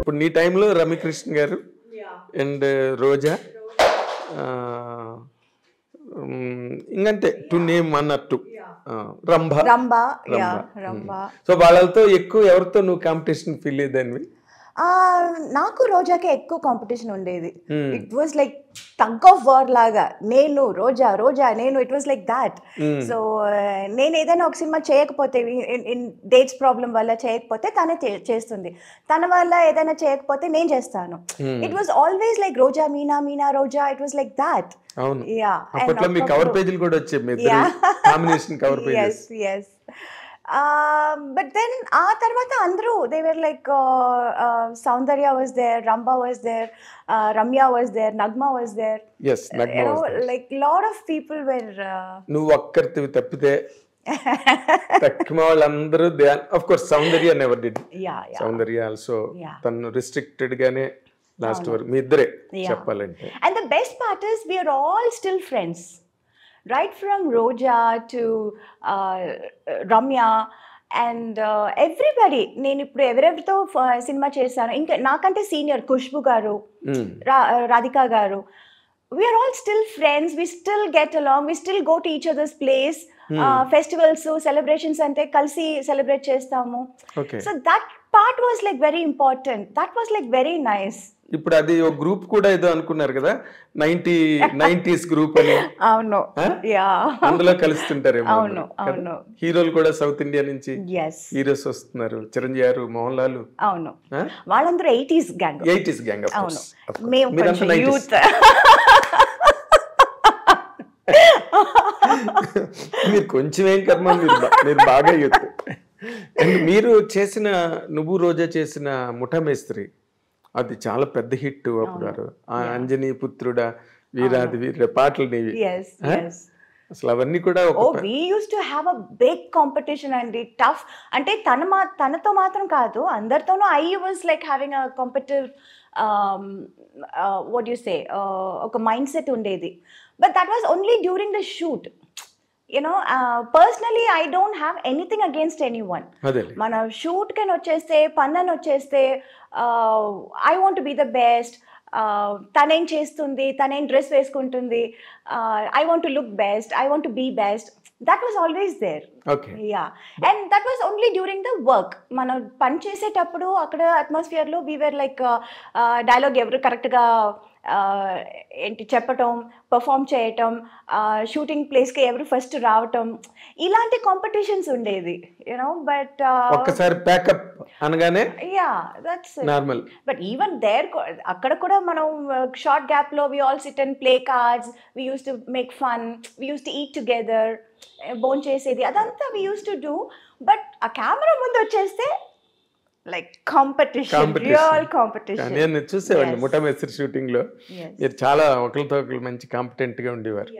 ఇప్పుడు నీ టైంలో రమ్యకృష్ణ గారు అండ్ రోజా ఇంకంతే టు నేమ్ అన్నట్టు రంభ రంభ సో వాళ్ళతో ఎక్కువ ఎవరితో నువ్వు కాంపిటీషన్ ఫీల్ అయ్యేదాన్ని నాకు రోజాకే ఎక్కువ కాంపిటీషన్ ఉండేది it was like tug of war లాగా నేను రోజా రోజా నేను it was like that so నేను ఏదైనా ఒక సినిమా చేయకపోతే డేట్స్ ప్రాబ్లం వల్ల చేయకపోతే తనే చేస్తుంది తన వల్ల ఏదైనా చేయకపోతే నేను చేస్తాను it was always like Roja Meena Meena Roja it was like that అవును యా అప్పట్లో మీ కవర్ పేజీలు కూడా వచ్చాయి కవర్ పేజెస్ బట్ దెన్ ఆ తర్వాత అందరూ there were like Soundarya was there Rambha was there Ramya was there Nagma was there like lot of people where నువ్వు ఒక్కరివి తప్పితే తక్కువ వాళ్ళందరూ of course Soundarya never did Soundarya also తను రిస్ట్రిక్టెడ్ గానే లాస్ట్ వరకు మీ ఇద్దరే చెప్పాలంటే and the best part is we're all still friends right from Roja to Ramya and everybody నేను ఇప్పుడు ఎవరెవరితో సినిమా చేశాను ఇంకా నాకంటే సీనియర్ ఖుష్బు గారు hmm. Radhika garu we're all still friends we still get along we still go to each others place festivals celebrations అంటే కలిసి celebrate చేస్తాము so that part was like very important that was like very nice ఇప్పుడు అది ఒక group కూడా ఏదో అనుకున్నారు కదా నైన్టీ నైన్టీస్ గ్రూప్ అని అవును అందులో కలుస్తుంటారు అవును అవును హీరోలు కూడా సౌత్ ఇండియా నుంచి హీరోస్ వస్తున్నారు చిరంజీవి గారు మోహన్ లాల్ అవును వాళ్ళందరూ ఎయిటీస్ గ్యాంగ్ ఎయిటీస్ గ్యాంగ్ అవును మేము యూత్ మీరు కొంచెం ఏం కర్మ మీరు మీరు బాగా యూత్ అండ్ మీరు చేసిన నువ్వు రోజా చేసిన ముఠమేస్త్రి అది చాలా పెద్ద హిట్ అప్పుడు ఆ అంజనీ పుత్రుడా వీరాది వీర పాటలు నీవి అసలు అవన్నీ కూడా oh we used to have a big competition అండి టఫ్ అంటే తన మా తనతో మాత్రం కాదు అందరితోనూ I was like having a competitive what you say ఒక మైండ్ సెట్ ఉండేది but that was only during the shoot you know personally I don't have anything against any one మన షూట్ కెన్ వచ్చేస్తే పన్నన్ వచ్చేస్తే I uh, want be the best uh, తనేం చేస్తుంది తనేం డ్రెస్ వేసుకుంటుంది I want look best I want be best that was always there yeah and that was only during the work మనం పని చేసేటప్పుడు అక్కడ అట్మాస్ఫియర్లో వీ వేర్ లైక్ డైలాగ్ ఎవరు కరెక్ట్గా ఏంటి చెప్పటం పర్ఫామ్ చేయటం షూటింగ్ ప్లేస్కి ఎవరు ఫస్ట్ రావటం ఇలాంటి కాంపిటీషన్స్ ఉండేది యూనో బట్ ప్యాకప్ అనగానే yeah that's normal but even there అక్కడ కూడా మనం షార్ట్ గ్యాప్లో we all sit and play cards we used to make fun we used to eat together బోన్ చేసేది అదంతా we used to do but ఆ camera ముందు వచ్చేస్తే లైక్ కాంపిటీషన్ రియల్ కాంపిటీషన్ నేను చూసేవాడిని ముఠా మేస్త్రి షూటింగ్ లో మీరు చాలా ఒకరితో ఒకరు మంచి కాంపిటెంట్ గా ఉండేవారు